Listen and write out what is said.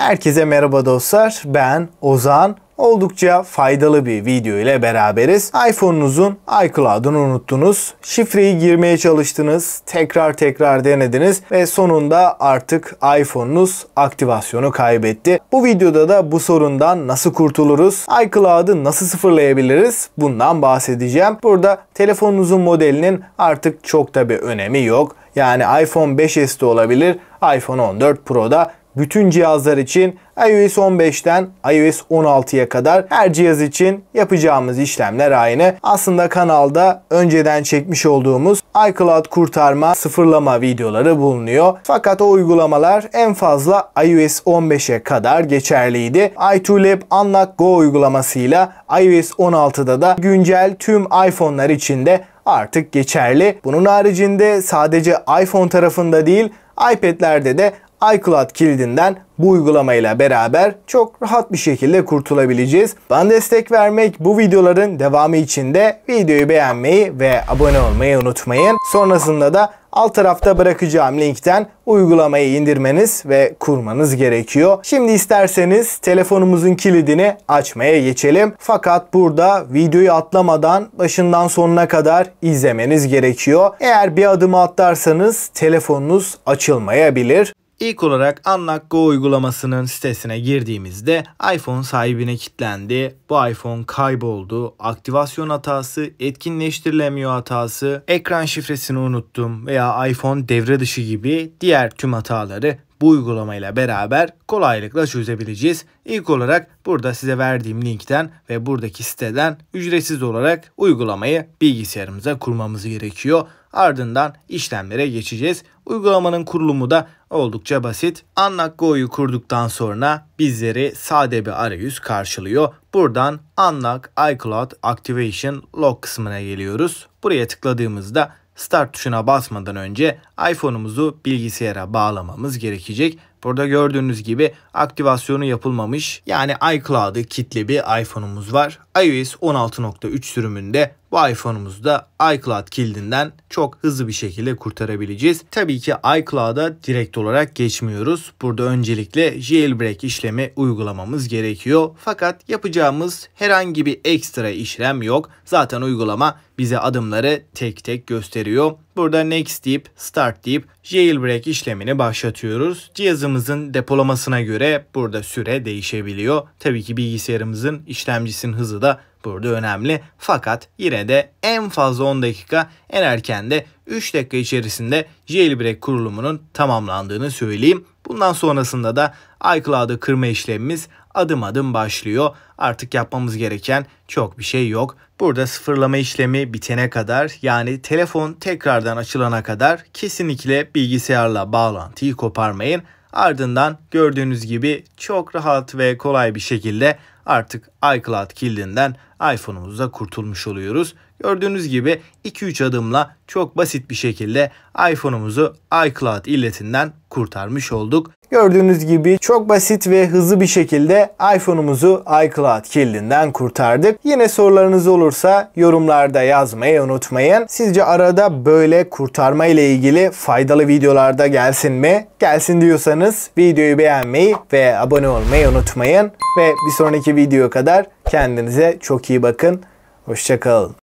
Herkese merhaba dostlar. Ben Ozan. Oldukça faydalı bir video ile beraberiz. iPhone'unuzun iCloud'unu unuttunuz. Şifreyi girmeye çalıştınız. Tekrar tekrar denediniz ve sonunda artık iPhone'unuz aktivasyonu kaybetti. Bu videoda da bu sorundan nasıl kurtuluruz? iCloud'u nasıl sıfırlayabiliriz? Bundan bahsedeceğim. Burada telefonunuzun modelinin artık çok da bir önemi yok. Yani iPhone 5S de olabilir, iPhone 14 Pro'da bütün cihazlar için iOS 15'ten iOS 16'ya kadar her cihaz için yapacağımız işlemler aynı. Aslında kanalda önceden çekmiş olduğumuz iCloud kurtarma, sıfırlama videoları bulunuyor. Fakat o uygulamalar en fazla iOS 15'e kadar geçerliydi. i 2 Unlock Go uygulamasıyla iOS 16'da da güncel tüm iPhone'lar için de artık geçerli. Bunun haricinde sadece iPhone tarafında değil iPad'lerde de iCloud kilidinden bu uygulamayla beraber çok rahat bir şekilde kurtulabileceğiz. Bana destek vermek bu videoların devamı için de videoyu beğenmeyi ve abone olmayı unutmayın. Sonrasında da alt tarafta bırakacağım linkten uygulamayı indirmeniz ve kurmanız gerekiyor. Şimdi isterseniz telefonumuzun kilidini açmaya geçelim. Fakat burada videoyu atlamadan başından sonuna kadar izlemeniz gerekiyor. Eğer bir adımı atlarsanız telefonunuz açılmayabilir. İlk olarak Unlock Go uygulamasının sitesine girdiğimizde iPhone sahibine kilitlendi. Bu iPhone kayboldu. Aktivasyon hatası, etkinleştirilemiyor hatası, ekran şifresini unuttum veya iPhone devre dışı gibi diğer tüm hataları bu uygulamayla beraber kolaylıkla çözebileceğiz. İlk olarak burada size verdiğim linkten ve buradaki siteden ücretsiz olarak uygulamayı bilgisayarımıza kurmamız gerekiyor. Ardından işlemlere geçeceğiz. Uygulamanın kurulumu da oldukça basit. Unlock Go'yu kurduktan sonra bizleri sade bir arayüz karşılıyor. Buradan Unlock iCloud Activation Log kısmına geliyoruz. Buraya tıkladığımızda Start tuşuna basmadan önce iPhone'umuzu bilgisayara bağlamamız gerekecek. Burada gördüğünüz gibi aktivasyonu yapılmamış yani iCloud'ı kitli bir iPhone'umuz var. iOS 16.3 sürümünde bu iPhone'umuzu da iCloud kildinden çok hızlı bir şekilde kurtarabileceğiz. Tabii ki iCloud'a direkt olarak geçmiyoruz. Burada öncelikle jailbreak işlemi uygulamamız gerekiyor. Fakat yapacağımız herhangi bir ekstra işlem yok. Zaten uygulama bize adımları tek tek gösteriyor. Burada next deyip start deyip jailbreak işlemini başlatıyoruz. Cihazımızın depolamasına göre burada süre değişebiliyor. Tabii ki bilgisayarımızın işlemcisinin hızı da burada önemli. Fakat yine de en fazla 10 dakika en erken de 3 dakika içerisinde jailbreak kurulumunun tamamlandığını söyleyeyim. Bundan sonrasında da iCloud'ı kırma işlemimiz adım adım başlıyor. Artık yapmamız gereken çok bir şey yok. Burada sıfırlama işlemi bitene kadar yani telefon tekrardan açılana kadar kesinlikle bilgisayarla bağlantıyı koparmayın. Ardından gördüğünüz gibi çok rahat ve kolay bir şekilde artık iCloud kildinden iPhone'umuzda kurtulmuş oluyoruz. Gördüğünüz gibi 2-3 adımla çok basit bir şekilde iPhone'umuzu iCloud illetinden kurtarmış olduk. Gördüğünüz gibi çok basit ve hızlı bir şekilde iPhone'umuzu iCloud kildinden kurtardık. Yine sorularınız olursa yorumlarda yazmayı unutmayın. Sizce arada böyle kurtarma ile ilgili faydalı videolarda gelsin mi? Gelsin diyorsanız videoyu beğenmeyi ve abone olmayı unutmayın. Ve bir sonraki sonraki video kadar kendinize çok iyi bakın. Hoşçakalın.